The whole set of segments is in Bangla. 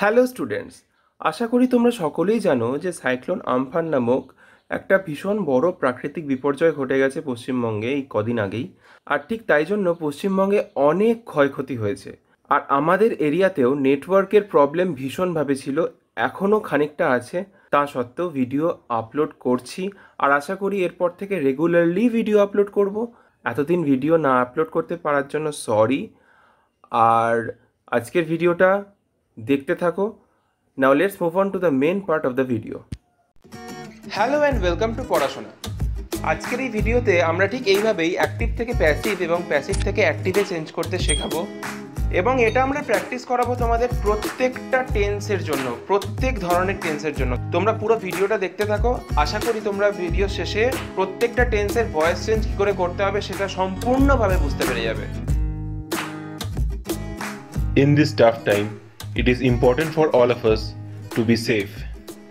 হ্যালো স্টুডেন্টস আশা করি তোমরা সকলেই জানো যে সাইক্লোন আমফান নামক একটা ভীষণ বড় প্রাকৃতিক বিপর্যয় ঘটে গেছে পশ্চিমবঙ্গে এই কদিন আগেই আর ঠিক তাই জন্য পশ্চিমবঙ্গে অনেক ক্ষয়ক্ষতি হয়েছে আর আমাদের এরিয়াতেও নেটওয়ার্কের প্রবলেম ভীষণভাবে ছিল এখনও খানিকটা আছে তা সত্ত্বেও ভিডিও আপলোড করছি আর আশা করি এরপর থেকে রেগুলারলি ভিডিও আপলোড করব এতদিন ভিডিও না আপলোড করতে পারার জন্য সরি আর আজকের ভিডিওটা দেখতে থাকো now let's move on to the main part of the video hello and welcome to Porashona আজকের এই ভিডিওতে আমরা ঠিক এইভাবেই অ্যাক্টিভ থেকে প্যাসিভ এবং প্যাসিভ থেকে অ্যাক্টিভে চেঞ্জ করতে শেখাবো এবং এটা আমরা প্র্যাকটিস করাবো তোমাদের প্রত্যেকটা টেন্সের জন্য প্রত্যেক ধরনের টেন্সের জন্য তোমরা পুরো ভিডিওটা দেখতে থাকো আশা করি তোমরা ভিডিও শেষে প্রত্যেকটা টেন্সের ভয়েস চেঞ্জ কী করে করতে হবে সেটা সম্পূর্ণভাবে বুঝতে পেরে যাবে in this tough time It is important for all of us to be safe.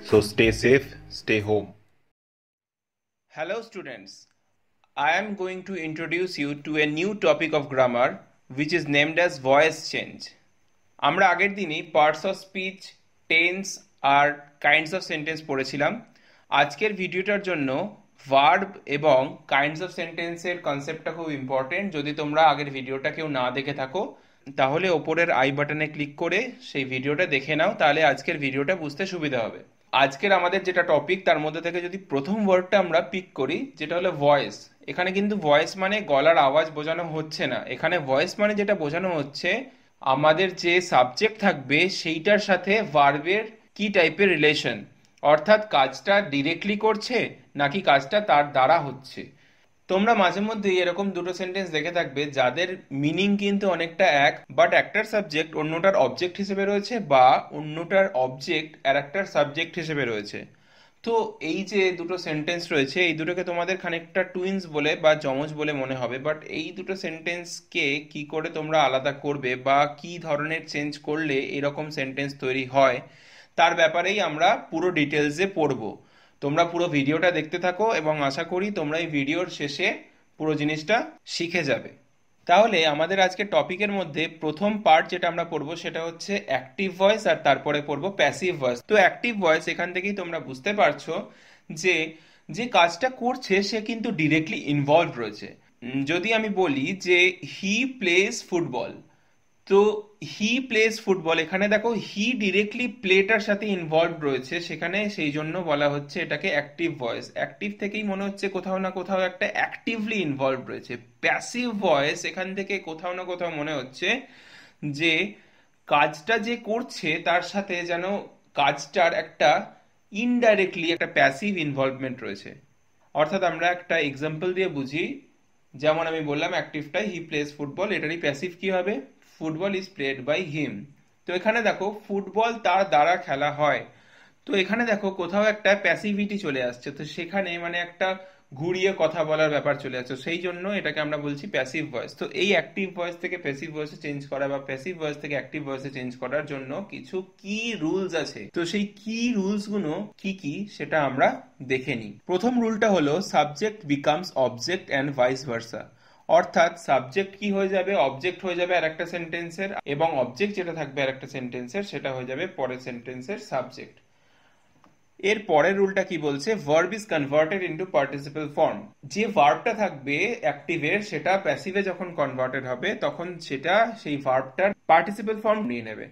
So stay safe, stay home. Hello students. I am going to introduce you to a new topic of grammar which is named as voice change. আমরা আগের দিনই পার্টস অফ স্পিচ টেন্স আর কাইন্ডস অফ সেন্টেন্স পড়েছিলাম আজকের ভিডিওটার জন্য ভার্ব এবং কাইন্ডস অফ সেন্টেন্সের কনসেপ্টটা খুব ইম্পর্টেন্ট যদি তোমরা আগের ভিডিওটা কেউ না দেখে থাকো তাহলে ওপরের আই বাটনে ক্লিক করে সেই ভিডিওটা দেখে নাও তাহলে আজকের ভিডিওটা বুঝতে সুবিধা হবে আজকের আমাদের যেটা টপিক তার মধ্যে থেকে যদি প্রথম ওয়ার্ডটা আমরা পিক করি যেটা হলো ভয়েস এখানে কিন্তু ভয়েস মানে গলার আওয়াজ বোঝানো হচ্ছে না এখানে ভয়েস মানে যেটা বোঝানো হচ্ছে আমাদের যে সাবজেক্ট থাকবে সেইটার সাথে ভার্বের কি টাইপের রিলেশন অর্থাৎ কাজটা ডিরেক্টলি করছে নাকি কাজটা তার দ্বারা হচ্ছে তোমরা মাঝে মধ্যেই এরকম দুটো সেন্টেন্স দেখে থাকবে যাদের মিনিং কিন্তু অনেকটা এক বাট একটার সাবজেক্ট অন্যটার অবজেক্ট হিসেবে রয়েছে বা অন্যটার অবজেক্ট আর একটার সাবজেক্ট হিসেবে রয়েছে তো এই যে দুটো সেন্টেন্স রয়েছে এই দুটোকে তোমাদের খানিকটা টুইন্স বলে বা যমজ বলে মনে হবে বাট এই দুটো সেন্টেন্সকে কি করে তোমরা আলাদা করবে বা কি ধরনের চেঞ্জ করলে এরকম সেন্টেন্স তৈরি হয় তার ব্যাপারেই আমরা পুরো ডিটেলসে পড়বো তোমরা পুরো ভিডিওটা দেখতে থাকো এবং আশা করি তোমরা এই ভিডিওর শেষে পুরো জিনিসটা শিখে যাবে তাহলে আমাদের আজকে টপিকের মধ্যে প্রথম পার্ট যেটা আমরা পড়বো সেটা হচ্ছে অ্যাক্টিভ ভয়েস আর তারপরে পড়বো প্যাসিভ ভয়েস তো অ্যাক্টিভ ভয়েস এখান থেকেই তোমরা বুঝতে পারছো যে যে কাজটা করছে সে কিন্তু ডিরেক্টলি ইনভলভ রয়েছে যদি আমি বলি যে হি প্লেস ফুটবল তো হি প্লেস ফুটবল এখানে দেখো হি ডিরেক্টলি প্লেটার সাথে ইনভলভ রয়েছে সেখানে সেই জন্য বলা হচ্ছে এটাকে অ্যাক্টিভ ভয়েস অ্যাক্টিভ থেকেই মনে হচ্ছে কোথাও না কোথাও একটা অ্যাক্টিভলি ইনভলভ রয়েছে প্যাসিভ ভয়েস এখান থেকে কোথাও না কোথাও মনে হচ্ছে যে কাজটা যে করছে তার সাথে যেন কাজটার একটা ইনডাইরেক্টলি একটা প্যাসিভ ইনভলভমেন্ট রয়েছে অর্থাৎ আমরা একটা এক্সাম্পল দিয়ে বুঝি যেমন আমি বললাম অ্যাক্টিভটা হি প্লেস ফুটবল এটারই প্যাসিভ কি হবে football is played by him তো এখানে দেখো ফুটবল তার দ্বারা খেলা হয় তো এখানে দেখো কোথাও একটা প্যাসিভিটি চলে আসছে তো সেখানে মানে একটা ঘুরিয়ে কথা বলার ব্যাপার চলে আসছে সেই জন্য এটাকে আমরা বলছি প্যাসিভ ভয়েস তো এই অ্যাক্টিভ ভয়েস থেকে প্যাসিভ ভয়েসে চেঞ্জ করা বা প্যাসিভ ভয়েস থেকে অ্যাক্টিভ ভয়েসে চেঞ্জ করার জন্য কিছু কি রুলস আছে তো সেই কি রুলস গুলো কি কি সেটা আমরা দেখে নিই প্রথম রুলটা হলো subject becomes object and vice versa অর্থাৎ সাবজেক্ট কি হয়ে যাবে অবজেক্ট হয়ে যাবে আর একটা সেন্টেন্সের এবং অবজেক্ট যেটা থাকবে আর একটা সেন্টেন্সের সেটা হয়ে যাবে পরের সেন্টেন্সের সাবজেক্ট এর পরের রুলটা কি বলছে verb is converted into participle form যে ভার্বটা থাকবে অ্যাক্টিভের সেটা প্যাসিভে যখন কনভার্টেড হবে তখন সেটা সেই ভার্বটার পার্টিসিপাল ফর্ম নিয়ে নেবে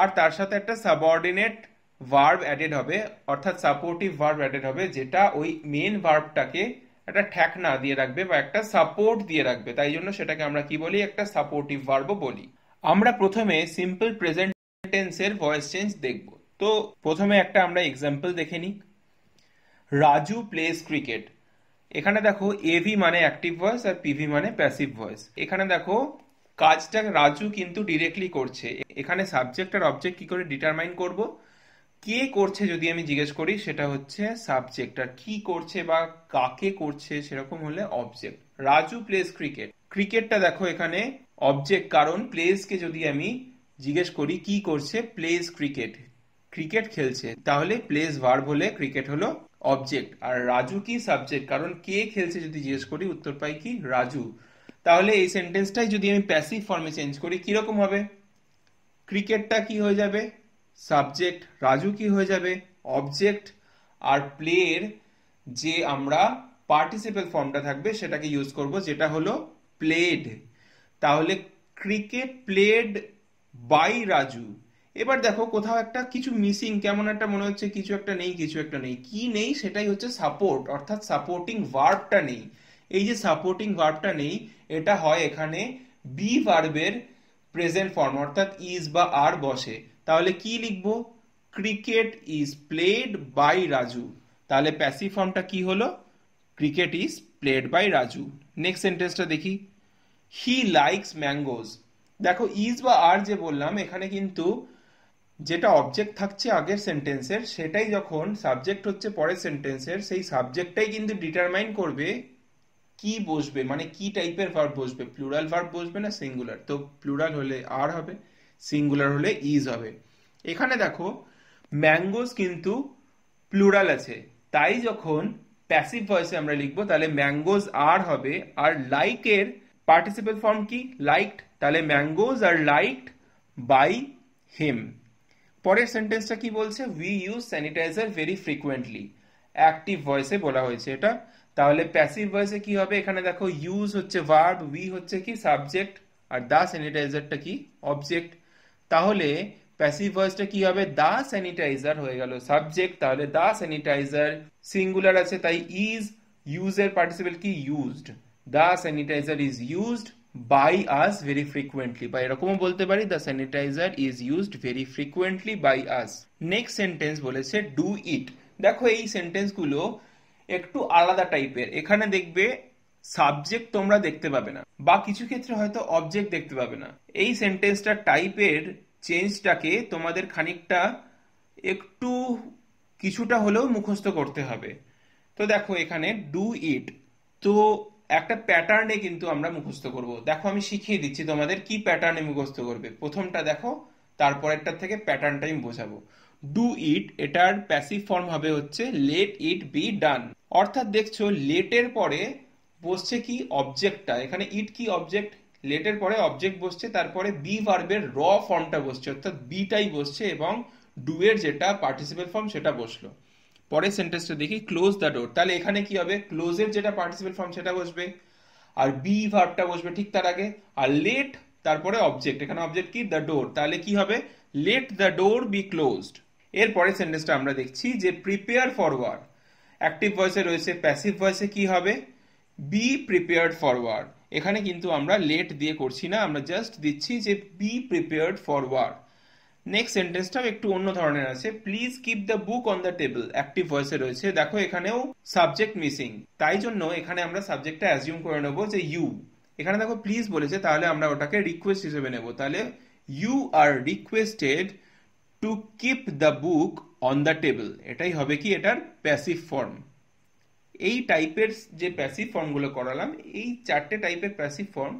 আর তার সাথে একটা সাবঅর্ডিনেট ভার্ব অ্যাডেড হবে অর্থাৎ সাপোর্টিভ ভার্ব অ্যাডেড হবে যেটা ওই মেন ভার্বটাকে একটা ঠেকনা দিয়ে রাখবে বা একটা সাপোর্ট দিয়ে রাখবে তাই জন্য সেটাকে আমরা কি বলি একটা সাপোর্টিভ ভার্ব বলি আমরা প্রথমে সিম্পল প্রেজেন্ট টেন্সের ভয়েস চেঞ্জ দেখব তো প্রথমে একটা আমরা এক্সাম্পল দেখে নিই রাজু প্লেস ক্রিকেট এখানে দেখো এভি মানে অ্যাক্টিভ ভয়েস আর পিভি মানে প্যাসিভ ভয়েস এখানে দেখো কাজটা রাজু কিন্তু ডিরেক্টলি করছে এখানে সাবজেক্ট আর অবজেক্ট কি করে ডিটারমাইন করবো কে করছে যদি আমি জিজ্ঞেস করি সেটা হচ্ছে সাবজেক্ট আর কি করছে বা কাকে করছে সেরকম হলে অবজেক্ট রাজু প্লেস ক্রিকেট ক্রিকেটটা দেখো এখানে অবজেক্ট কারণ প্লেসকে যদি আমি জিজ্ঞেস করি কি করছে প্লেস ক্রিকেট ক্রিকেট খেলছে তাহলে প্লেস ভার্ব হলে ক্রিকেট হলো অবজেক্ট আর রাজু কি সাবজেক্ট কারণ কে খেলছে যদি জিজ্ঞেস করি উত্তর পাই কি রাজু তাহলে এই সেন্টেন্সটাই যদি আমি প্যাসিভ ফর্মে চেঞ্জ করি কিরকম হবে ক্রিকেটটা কি হয়ে যাবে সাবজেক্ট রাজু কি হয়ে যাবে অবজেক্ট আর প্লেয়ের যে আমরা পার্টিসিপেল ফর্মটা থাকবে সেটাকে ইউজ করব যেটা হলো প্লেড তাহলে ক্রিকেট প্লেড বাই রাজু এবার দেখো কোথাও একটা কিছু মিসিং কেমন একটা মনে হচ্ছে কিছু একটা নেই কিছু একটা নেই কি নেই সেটাই হচ্ছে সাপোর্ট অর্থাৎ সাপোর্টিং ভার্বটা নেই এই যে সাপোর্টিং ভার্বটা নেই এটা হয় এখানে বি ভার্বের প্রেজেন্ট ফর্ম অর্থাৎ ইজ বা আর বসে তাহলে কি লিখব cricket is played by Raju তাহলে প্যাসিভ ফর্মটা কি হলো cricket is played by Raju next সেন্টেন্সটা দেখি হি লাইকস ম্যাঙ্গোজ দেখো ইজ বা আর যে বললাম এখানে কিন্তু যেটা অবজেক্ট থাকছে আগের সেন্টেন্সের সেটাই যখন সাবজেক্ট হচ্ছে পরের সেন্টেন্সের সেই সাবজেক্টটাই কিন্তু ডিটারমাইন করবে কি বসবে মানে কি টাইপের ভার্ব বসবে প্লুরাল ভার্ব বসবে না সিঙ্গুলার তো প্লুরাল হলে আর হবে সিঙ্গুলার হলে ইজ হবে এখানে দেখো ম্যাঙ্গোজ কিন্তু প্লুরাল আছে তাই যখন প্যাসিভ ভয়েসে আমরা লিখবো তাহলে ম্যাঙ্গোজ আর হবে আর লাইকের পার্টিসিপেল ফর্ম কি লাইকড তাহলে mangoes are liked by him পরের সেন্টেন্সটা কি বলছে we use sanitizer very frequently active ভয়েসে বলা হয়েছে এটা তাহলে প্যাসিভ ভয়েসে কি হবে এখানে দেখো ইউজ হচ্ছে ভার্ব উই হচ্ছে কি সাবজেক্ট আর দা স্যানিটাইজারটা কি অবজেক্ট তাহলে প্যাসিভ ভয়েসটা কি হবে দা স্যানিটাইজার হয়ে গেল সাবজেক্ট তাহলে দা স্যানিটাইজার সিঙ্গুলার আছে তাই ইজ ইউজের পার্টিসিপেল কি used the sanitizer is used by us very frequently বা এরকমও বলতে পারি the sanitizer is used very frequently by us next sentence বলেছে ডু ইট দেখো এই সেন্টেন্সগুলো একটু আলাদা টাইপের এখানে দেখবে সাবজেক্ট তোমরা দেখতে পাবে না বা কিছু ক্ষেত্রে হয়তো অবজেক্ট দেখতে পাবে না এই সেন্টেন্সটার টাইপের চেঞ্জটাকে তোমাদের খানিকটা একটু কিছুটা হলেও মুখস্থ করতে হবে তো দেখো এখানে ডু ইট তো একটা প্যাটার্নে কিন্তু আমরা মুখস্থ করব দেখো আমি শিখিয়ে দিচ্ছি তোমাদের কি প্যাটার্নে মুখস্থ করবে প্রথমটা দেখো তারপরেরটার থেকে প্যাটার্নটা আমি বোঝাবো ডু ইট এটার প্যাসিভ ফর্ম হবে হচ্ছে লেট ইট বি ডান অর্থাৎ দেখছো লেটের পরে বসছে কি অবজেক্টটা এখানে ইট কি অবজেক্ট লেটের পরে অবজেক্ট বসছে তারপরে বি ভার্বের র ফর্মটা বসছে অর্থাৎ বিটাই বসছে এবং ডুয়ের যেটা পার্টিসিপেল ফর্ম সেটা বসলো পরের সেন্টেন্সটা দেখি ক্লোজ দ্য ডোর তাহলে এখানে কি হবে ক্লোজের যেটা পার্টিসিপেল ফর্ম সেটা বসবে আর বি ভার্বটা বসবে ঠিক তার আগে আর লেট তারপরে অবজেক্ট এখানে অবজেক্ট কি দ্য ডোর তাহলে কি হবে let the door be closed এরপরে সেন্টেন্সটা আমরা দেখছি যে প্রিপেয়ার ফরওয়ার্ড অ্যাক্টিভ ভয়েসে রয়েছে প্যাসিভ ভয়েসে কি হবে বি প্রিপেয়ার্ড ফরওয়ার্ড এখানে কিন্তু আমরা লেট দিয়ে করছি না আমরা জাস্ট দিচ্ছি যে বি প্রিপেয়ার্ড ফরওয়ার্ড নেক্সট সেন্টেন্সটাও একটু অন্য ধরনের আছে please keep the book on the table active ভয়েসে রয়েছে দেখো এখানেও সাবজেক্ট মিসিং তাই জন্য এখানে আমরা সাবজেক্টটা অ্যাজিউম করে নেবো যে ইউ এখানে দেখো প্লিজ বলেছে তাহলে আমরা ওটাকে রিকোয়েস্ট হিসেবে নেব তাহলে you are requested to keep the book on the table এটাই হবে কি এটার প্যাসিভ ফর্ম এই টাইপের যে প্যাসিভ ফর্মগুলো করালাম এই চারটে টাইপের প্যাসিভ ফর্ম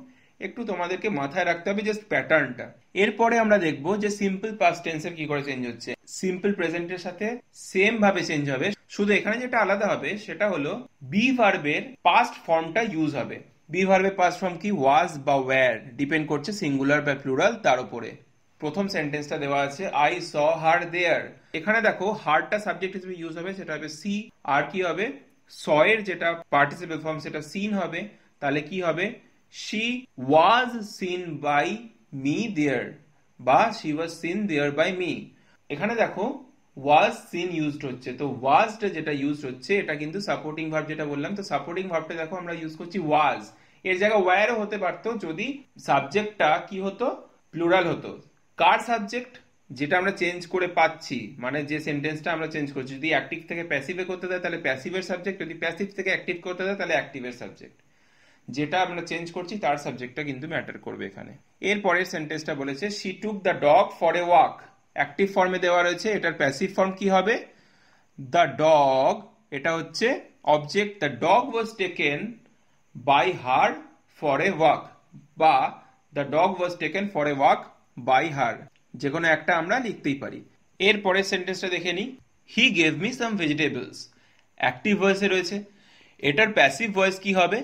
একটু তোমাদেরকে মাথায় রাখতে হবে জাস্ট প্যাটার্নটা এরপরে আমরা দেখব যে সিম্পল পাস্ট টেন্সের কি করে চেঞ্জ হচ্ছে সিম্পল প্রেজেন্টের সাথে সেম ভাবে চেঞ্জ হবে শুধু এখানে যেটা আলাদা হবে সেটা হলো বি ভার্বের পাস্ট ফর্মটা ইউজ হবে বি ভার্বের পাস্ট ফর্ম কি ওয়াজ বা ওয়্যার ডিপেন্ড করছে সিঙ্গুলার বা প্লুরাল তার উপরে প্রথম সেন্টেন্সটা দেওয়া আছে আই স হার দেয়ার এখানে দেখো হারটা সাবজেক্ট হিসেবে ইউজ হবে সেটা হবে সি আর কি হবে সয়ের যেটা পার্টিসিপেল ফর্ম সেটা সিন হবে তাহলে কি হবে she was seen by me there বা she was seen there by me এখানে দেখো ওয়াজ সিন ইউজড হচ্ছে তো ওয়াজটা যেটা ইউজ হচ্ছে এটা কিন্তু সাপোর্টিং ভার্ব যেটা বললাম তো সাপোর্টিং ভার্বটা দেখো আমরা ইউজ করছি ওয়াজ এর জায়গায় ওয়্যারও হতে পারতো যদি সাবজেক্টটা কি হতো প্লুরাল হতো কার সাবজেক্ট যেটা আমরা চেঞ্জ করে পাচ্ছি মানে যে সেন্টেন্সটা আমরা চেঞ্জ করছি যদি অ্যাক্টিভ থেকে প্যাসিভে করতে দেয় তাহলে প্যাসিভের সাবজেক্ট যদি প্যাসিভ থেকে অ্যাক্টিভ করতে দেয় তাহলে অ্যাক্টিভের সাবজেক্ট যেটা আমরা চেঞ্জ করছি তার সাবজেক্টটা কিন্তু ম্যাটার করবে এখানে এরপরের সেন্টেন্সটা বলেছে she took the dog for a walk active ফর্মে দেওয়া রয়েছে এটার প্যাসিভ ফর্ম কি হবে দ্য ডগ এটা হচ্ছে object the dog was taken by her for a walk বা the dog was taken for a walk by her যে কোনো একটা আমরা লিখতেই পারি এর পরের সেন্টেন্সটা দেখে নিই he gave me some vegetables active ভয়েসে রয়েছে এটার প্যাসিভ ভয়েস কি হবে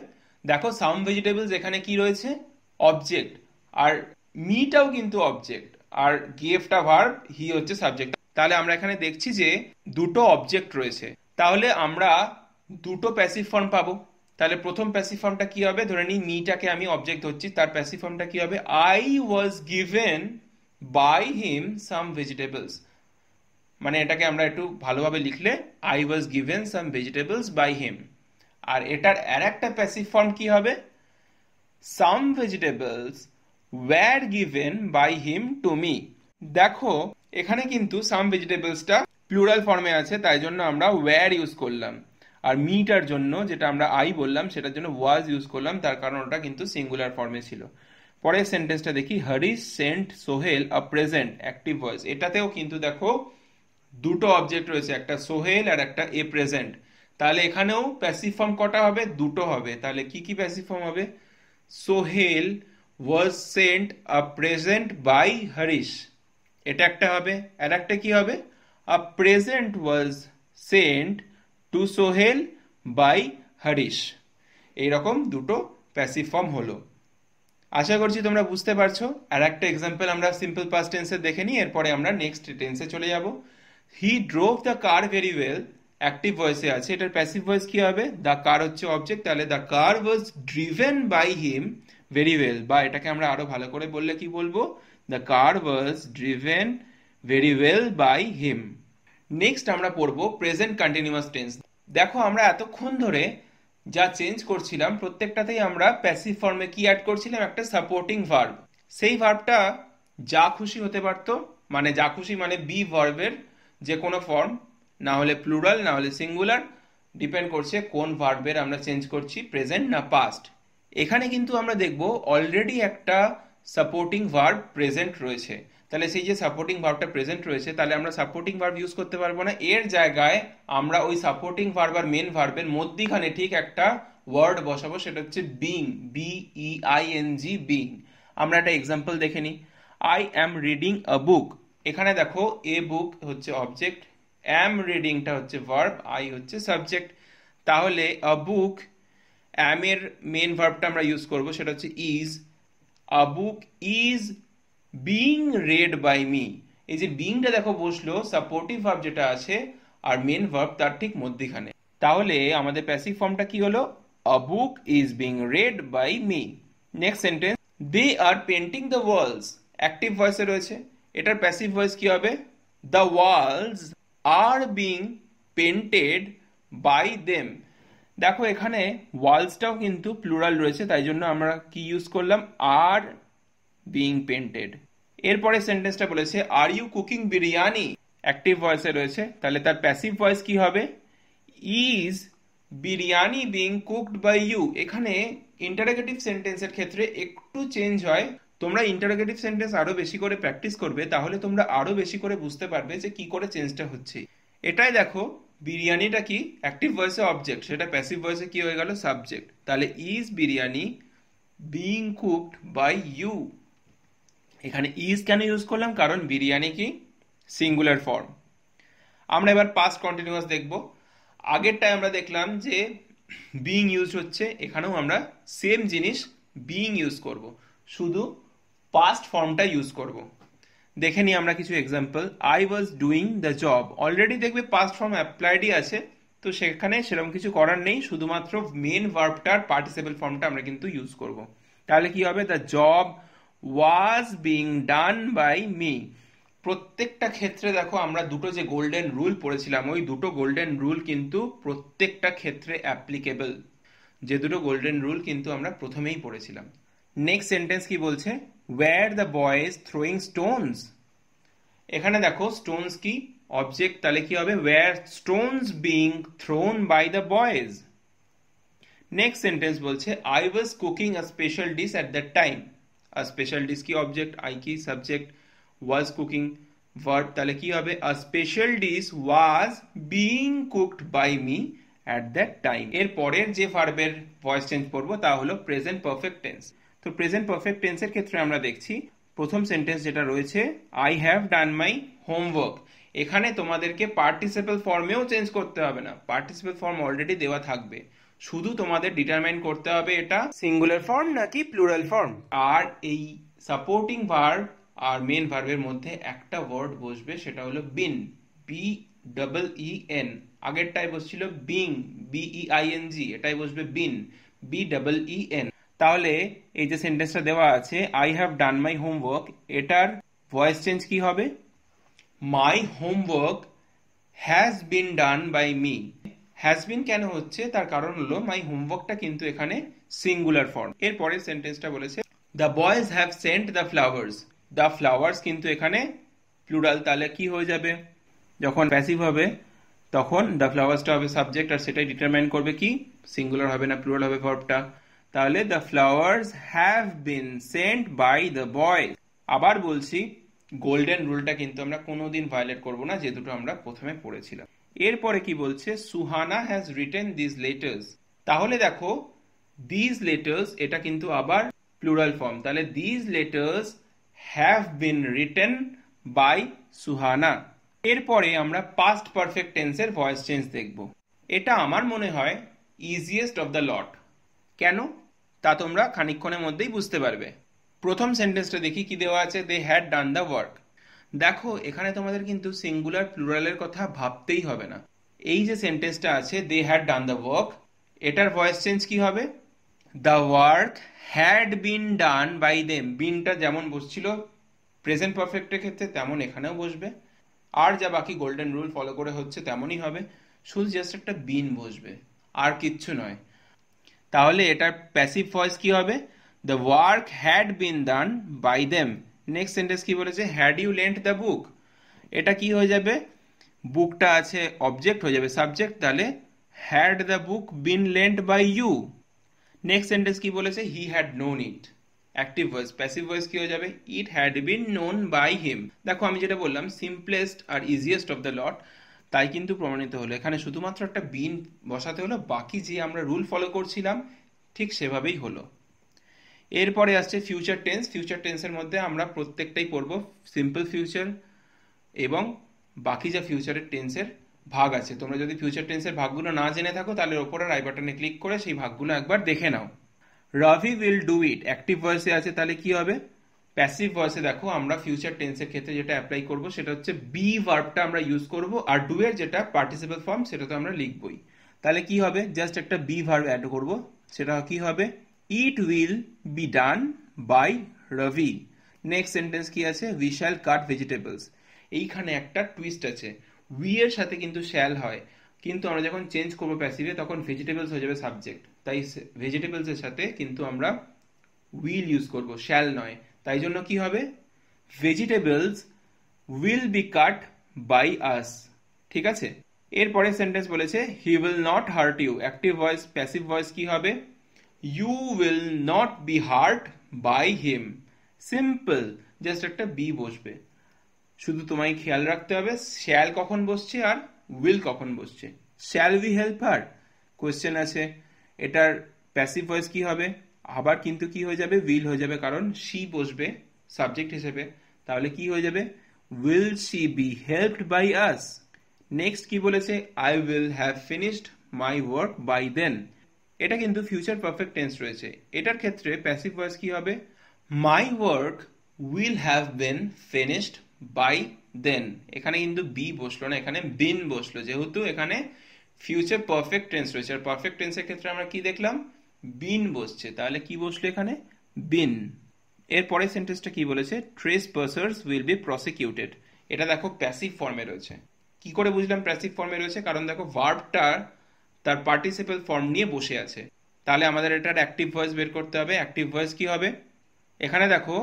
দেখো সাম ভেজিটেবলস এখানে কি রয়েছে অবজেক্ট আর মিটাও কিন্তু অবজেক্ট আর গেভটা ভার্ব হি হচ্ছে সাবজেক্ট তাহলে আমরা এখানে দেখছি যে দুটো অবজেক্ট রয়েছে তাহলে আমরা দুটো প্যাসিভ ফর্ম পাবো তাহলে প্রথম প্যাসিভ ফর্মটা কি হবে ধরে নিই মিটাকে আমি অবজেক্ট ধরছি তার প্যাসিভ ফর্মটা কি হবে I was given by him some vegetables মানে এটাকে আমরা একটু ভালোভাবে লিখলে I was given some vegetables by him আর এটার আর একটা প্যাসিভ ফর্ম কি হবে some vegetables were given by him to me দেখো এখানে কিন্তু সাম ভেজিটেবলসটা প্লুরাল ফর্মে আছে তাই জন্য আমরা ওয়্যার ইউজ করলাম আর মিটার জন্য যেটা আমরা আই বললাম সেটার জন্য ওয়াজ ইউজ করলাম তার কারণ ওটা কিন্তু সিঙ্গুলার ফর্মে ছিল পরের সেন্টেন্সটা দেখি Harish sent Sohel a present active voice এটাতেও কিন্তু দেখো দুটো অবজেক্ট রয়েছে একটা সোহেল আর একটা এ প্রেজেন্ট তাহলে এখানেও প্যাসিভ ফর্ম কটা হবে দুটো হবে তাহলে কি কি প্যাসিভ ফর্ম হবে Sohel was sent a present by Harish এটা একটা হবে আর একটা কি হবে a present was sent to Sohel by Harish এইরকম দুটো প্যাসিভ ফর্ম হলো আশা করছি তোমরা বুঝতে পারছো আর একটা এক্সাম্পল আমরা সিম্পল পাস্ট টেন্সে দেখে নিই এরপরে আমরা নেক্সট টেন্সে চলে যাব he drove the car very well active ভয়েসে আছে এটার প্যাসিভ ভয়েস কী হবে দ্য কার হচ্ছে অবজেক্ট তাহলে the car was driven by him very well বা এটাকে আমরা আরও ভালো করে বললে কি বলবো the car was driven very well by him next আমরা পড়বো প্রেজেন্ট কন্টিনিউয়াস টেন্স দেখো আমরা এতক্ষণ ধরে যা চেঞ্জ করছিলাম প্রত্যেকটাতেই আমরা প্যাসিভ ফর্মে কি অ্যাড করছিলাম একটা সাপোর্টিং ভার্ব সেই ভার্বটা যা খুশি হতে পারতো মানে যা খুশি মানে বি ভার্বের যে কোনো ফর্ম না হলে প্লুরাল না হলে সিঙ্গুলার ডিপেন্ড করছে কোন ভার্বের আমরা চেঞ্জ করছি প্রেজেন্ট না পাস্ট এখানে কিন্তু আমরা দেখব অলরেডি একটা সাপোর্টিং ভার্ব প্রেজেন্ট রয়েছে তাহলে সেই যে সাপোর্টিং ভার্বটা প্রেজেন্ট রয়েছে তাহলে আমরা সাপোর্টিং ভার্ব ইউজ করতে পারবো না এর জায়গায় আমরা ওই সাপোর্টিং ভার্ব আর মেন ভার্বের মধ্যিখানে ঠিক একটা ওয়ার্ড বসাবো সেটা হচ্ছে being B E I N G being আমরা একটা এক্সাম্পল দেখে নিই আই অ্যাম রিডিং আ বুক এখানে দেখো এ বুক হচ্ছে অবজেক্ট অ্যাম রিডিংটা হচ্ছে ভার্ব আই হচ্ছে সাবজেক্ট তাহলে আ বুক অ্যামের মেন ভার্বটা আমরা ইউজ করব সেটা হচ্ছে is a book is being read by me এই যে বিংটা দেখো বসলো সাপোর্টিভ ভার্ব যেটা আছে আর মেন ভার্ব তার ঠিক মধ্যিখানে তাহলে আমাদের প্যাসিভ ফর্মটা কি হলো a book is being read by me next sentence they are painting the walls active ভয়েসে রয়েছে এটার প্যাসিভ ভয়েস কি হবে the walls are being painted by them দেখো এখানে ওয়ালসটাও কিন্তু প্লুরাল রয়েছে তাই জন্য আমরা কি ইউজ করলাম আর বিং পেন্টেড এরপরে সেন্টেন্সটা বলেছে are you cooking biryani active ভয়েসে রয়েছে তাহলে তার প্যাসিভ ভয়েস কি হবে is biryani being cooked by you এখানে ইন্টারোগেটিভ সেন্টেন্সের ক্ষেত্রে একটু চেঞ্জ হয় তোমরা ইন্টারোগেটিভ সেন্টেন্স আরও বেশি করে প্র্যাকটিস করবে তাহলে তোমরা আরও বেশি করে বুঝতে পারবে যে কি করে চেঞ্জটা হচ্ছে এটাই দেখো বিরিয়ানিটা কি অ্যাক্টিভ ভয়েসে অবজেক্ট সেটা প্যাসিভ ভয়েসে কি হয়ে গেল সাবজেক্ট তাহলে is biryani being cooked by you এখানে ইজ কেন ইউজ করলাম কারণ বিরিয়ানি কি সিঙ্গুলার ফর্ম আমরা এবার পাস্ট কন্টিনিউয়াস দেখব আগেরটায় আমরা দেখলাম যে বিং ইউজ হচ্ছে এখানেও আমরা সেম জিনিস বিইং ইউজ করব শুধু পাস্ট ফর্মটা ইউজ করব দেখে নিই আমরা কিছু example I was doing the job already দেখবে পাস্ট ফর্ম অ্যাপ্লাইডই আছে তো সেখানে সেরকম কিছু করার নেই শুধুমাত্র মেন ভার্বটার পার্টিসিপেল ফর্মটা আমরা কিন্তু ইউজ করব তাহলে কি হবে the job was being done by me প্রত্যেকটা ক্ষেত্রে দেখো আমরা দুটো যে গোল্ডেন রুল পড়েছিলাম ওই দুটো গোল্ডেন রুল কিন্তু প্রত্যেকটা ক্ষেত্রে অ্যাপ্লিকেবল যে দুটো গোল্ডেন রুল কিন্তু আমরা প্রথমেই পড়েছিলাম নেক্সট সেন্টেন্স কি বলছে were the boys throwing stones এখানে দেখো স্টোনস কি অবজেক্ট তাহলে কি হবে were stones being thrown by the boys next sentence বলছে I was cooking a special dish at the time a special dish কি অবজেক্ট আই কি সাবজেক্ট ওয়াজ কুকিং ভার্ব তাহলে কি হবে a special dish was being cooked by me at that time এর পরের যে ভার্বের ভয়েস চেঞ্জ করবো তা হলো প্রেজেন্ট পারফেক্ট টেন্স তো প্রেজেন্ট পারফেক্ট টেন্সের ক্ষেত্রে আমরা দেখছি প্রথম সেন্টেন্স যেটা রয়েছে I have done my homework এখানে তোমাদেরকে পার্টিসিপেল ফর্মেও চেঞ্জ করতে হবে না পার্টিসিপেল ফর্ম অলরেডি দেওয়া থাকবে শুধু তোমাদের ডিটারমাইন করতে হবে এটা সিঙ্গুলার ফর্ম নাকি প্লুরাল ফর্ম আর এই সাপোর্টিং ভার্ব আর মেন ভার্বের মধ্যে একটা ওয়ার্ড বসবে সেটা হলো been B double E N আগেরটায় বসছিল being B I N G এটাই বসবে been B double E N তাহলে এই যে সেন্টেন্সটা দেওয়া আছে I have done my homework এটার ভয়েস চেঞ্জ কি হবে my homework has been done by me has been কেন হচ্ছে তার কারণ হলো মাই হোমওয়ার্কটা কিন্তু এখানে সিঙ্গুলার ফর্ম এর পরের সেন্টেন্সটা বলেছে the boys have sent the flowers the flowers কিন্তু এখানে প্লুরাল তাহলে কি হয়ে যাবে যখন প্যাসিভ হবে তখন দ্য ফ্লাওয়ার্সটা হবে সাবজেক্ট আর সেটাই ডিটারমাইন করবে কি সিঙ্গুলার হবে না প্লুরাল হবে ফর্মটা তাহলে the flowers have been sent by the boys আবার বলছি গোল্ডেন রুলটা কিন্তু আমরা কোনোদিন ভায়োলেট করব না যে দুটো আমরা প্রথমে পড়েছিলাম এরপরে কি বলছে Suhana has written these letters তাহলে দেখো দিজ লেটার্স এটা কিন্তু আবার প্লুরাল ফর্ম তাহলে these letters have been written by Suhana এরপরে আমরা পাস্ট পারফেক্ট টেন্সের ভয়েস চেঞ্জ দেখব এটা আমার মনে হয় ইজিয়েস্ট অফ দ্য লট কেন তা তোমরা খানিক্ষণের মধ্যেই বুঝতে পারবে প্রথম সেন্টেন্সটা দেখি কি দেওয়া আছে they had done the work দেখো এখানে তোমাদের কিন্তু সিঙ্গুলার প্লুরালের কথা ভাবতেই হবে না এই যে সেন্টেন্সটা আছে they had done the work এটার ভয়েস চেঞ্জ কি হবে the work had been done by them বিনটা যেমন বসছিল প্রেজেন্ট পারফেক্টের ক্ষেত্রে তেমন এখানেও বসবে আর যা বাকি গোল্ডেন রুল ফলো করে হচ্ছে তেমনই হবে শুধু জাস্ট একটা বিন বসবে আর কিচ্ছু নয় তাহলে এটার প্যাসিভ ভয়েস কি হবে the work had been done by them next sentence কি বলেছে had you lent the book এটা কি হয়ে যাবে বুকটা আছে অবজেক্ট হয়ে যাবে সাবজেক্ট তাহলে had the book been lent by you next sentence কি বলেছে he had known it active voice passive voice কি হয়ে যাবে it had been known by him দেখো আমি যেটা বললাম সিম্পলেস্ট আর ইজিয়েস্ট অফ দ্য লট তাই কিন্তু প্রমাণিত হলো এখানে শুধুমাত্র একটা বিন বসাতে হলো বাকি যে আমরা রুল ফলো করছিলাম ঠিক সেভাবেই হলো এরপরে আসছে ফিউচার টেন্স ফিউচার টেন্সের মধ্যে আমরা প্রত্যেকটাই পড়ব সিম্পল ফিউচার এবং বাকি যা ফিউচারের টেন্সের ভাগ আছে তোমরা যদি ফিউচার টেন্সের ভাগগুলো না জেনে থাকো তাহলে ওপরে রাই বাটনে ক্লিক করে সেই ভাগগুলো একবার দেখে নাও Ravi will do it active ভয়েসে আছে তাহলে কি হবে প্যাসিভ ভয়েসে দেখো আমরা ফিউচার টেন্সের ক্ষেত্রে যেটা অ্যাপ্লাই করব সেটা হচ্ছে বি ভার্বটা আমরা ইউজ করব আর ডু এর যেটা পার্টিসিপেট ফর্ম সেটা তো আমরা লিখবই তাহলে কি হবে জাস্ট একটা বি ভার্ব অ্যাড করব সেটা কি হবে it will be done by Rabi next sentence কি আছে উই শ্যাল কাট ভেজিটেবলস এইখানে একটা টুইস্ট আছে উই এর সাথে কিন্তু শ্যাল হয় কিন্তু আমরা যখন চেঞ্জ করবো প্যাসিভে তখন ভেজিটেবলস হয়ে যাবে সাবজেক্ট তাই ভেজিটেবলসের সাথে কিন্তু আমরা উইল ইউজ করব শ্যাল নয় তাই জন্য কি হবে vegetables will be cut by us ঠিক আছে এরপরে সেন্টেন্স বলেছে he will not hurt you active voice passive voice কি হবে you will not be hurt by him simple just একটা বি বসবে শুধু তোমায় খেয়াল রাখতে হবে শ্যাল কখন বসছে আর উইল কখন বসছে shall we help her question আছে এটার প্যাসিভ ভয়েস কি হবে আবার কিন্তু কি হয়ে যাবে উইল হয়ে যাবে কারণ শি বসবে সাবজেক্ট হিসেবে তাহলে কি হয়ে যাবে will she be helped by us next কি বলেছে I will have finished my work by then এটা কিন্তু ফিউচার পারফেক্ট টেন্স রয়েছে এটার ক্ষেত্রে প্যাসিভ ভয়েস কি হবে my work will have been finished by then এখানে কিন্তু বি বসলো না এখানে বিন বসলো যেহেতু এখানে ফিউচার পারফেক্ট টেন্স রয়েছে আর পারফেক্ট টেন্সের ক্ষেত্রে আমরা কি দেখলাম বিন বসছে তাহলে কি বসলো এখানে বিন এরপরে সেন্টেন্সটা কি বলেছে trespassers will be prosecuted এটা দেখো প্যাসিভ ফর্মে রয়েছে কি করে বুঝলাম প্যাসিভ ফর্মে রয়েছে কারণ দেখো ভার্বটার তার পার্টিসিপেল ফর্ম নিয়ে বসে আছে তাহলে আমাদের এটার অ্যাক্টিভ ভয়েস বের করতে হবে অ্যাক্টিভ ভয়েস কি হবে এখানে দেখো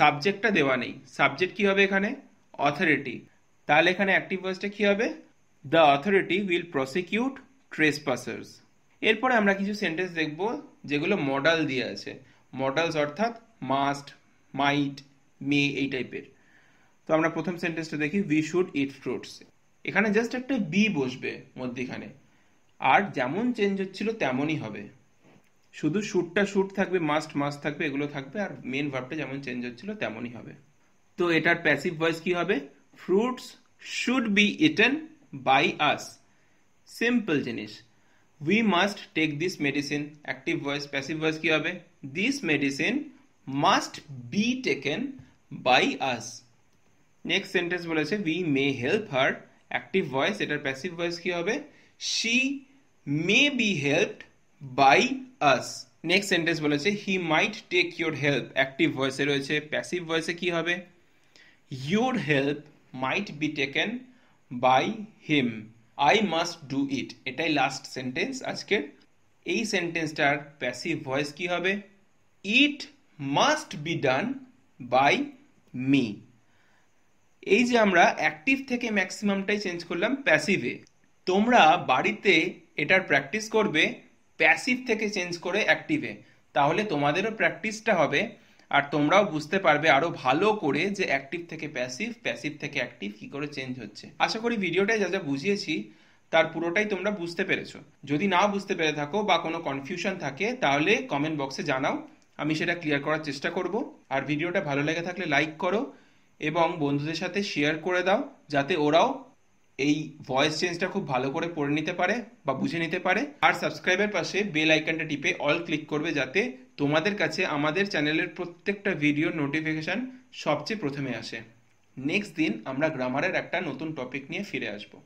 সাবজেক্টটা দেওয়া নেই সাবজেক্ট কি হবে এখানে অথরিটি তাহলে এখানে অ্যাক্টিভ ভয়েসটা কি হবে the authority will prosecute trespassers এরপরে আমরা কিছু সেন্টেন্স দেখব যেগুলো মডাল দিয়ে আছে মডালস অর্থাৎ মাস্ট মাইট মে এই টাইপের তো আমরা প্রথম সেন্টেন্সটা দেখি উই শুড ইট ফ্রুটস এখানে জাস্ট একটা বি বসবে মধ্যেখানে আর যেমন চেঞ্জ হচ্ছিল তেমনই হবে শুধু শ্যুটটা শ্যুট থাকবে মাস্ট মাস্ট থাকবে এগুলো থাকবে আর মেন ভাবটা যেমন চেঞ্জ হচ্ছিল তেমনই হবে তো এটার প্যাসিভ ভয়েস কি হবে fruits should be eaten by us simple জিনিস we must take this medicine active voice passive voice কি হবে this medicine must be taken by us next sentence বলেছে we may help her active voice এটার প্যাসিভ ভয়েস কি হবে she may be help by us next sentence বলেছে he might take your help active ভয়েসে রয়েছে প্যাসিভ ভয়েসে কী হবে your help might be taken by him I must do it এটাই লাস্ট সেন্টেন্স আজকের এই সেন্টেন্সটার প্যাসিভ ভয়েস কী হবে it must be done by me এই যে আমরা অ্যাক্টিভ থেকে ম্যাক্সিমামটাই চেঞ্জ করলাম প্যাসিভে তোমরা বাড়িতে এটার প্র্যাকটিস করবে প্যাসিভ থেকে চেঞ্জ করে অ্যাক্টিভে তাহলে তোমাদেরও প্র্যাকটিসটা হবে আর তোমরাও বুঝতে পারবে আরও ভালো করে যে অ্যাক্টিভ থেকে প্যাসিভ প্যাসিভ থেকে অ্যাক্টিভ কী করে চেঞ্জ হচ্ছে আশা করি ভিডিওটায় যা যা বুঝিয়েছি তার পুরোটাই তোমরা বুঝতে পেরেছো যদি না বুঝতে পেরে থাকো বা কোনো কনফিউশন থাকে তাহলে কমেন্ট বক্সে জানাও আমি সেটা ক্লিয়ার করার চেষ্টা করব আর ভিডিওটা ভালো লেগে থাকলে লাইক করো এবং বন্ধুদের সাথে শেয়ার করে দাও যাতে ওরাও এই ভয়েস চেঞ্জটা খুব ভালো করে পড়ে নিতে পারে বা বুঝে নিতে পারে আর সাবস্ক্রাইবের পাশে বেল আইকনটা টিপে অল ক্লিক করবে যাতে তোমাদের কাছে আমাদের চ্যানেলের প্রত্যেকটা ভিডিওর নোটিফিকেশান সবচেয়ে প্রথমে আসে নেক্সট দিন আমরা গ্রামারের একটা নতুন টপিক নিয়ে ফিরে আসবো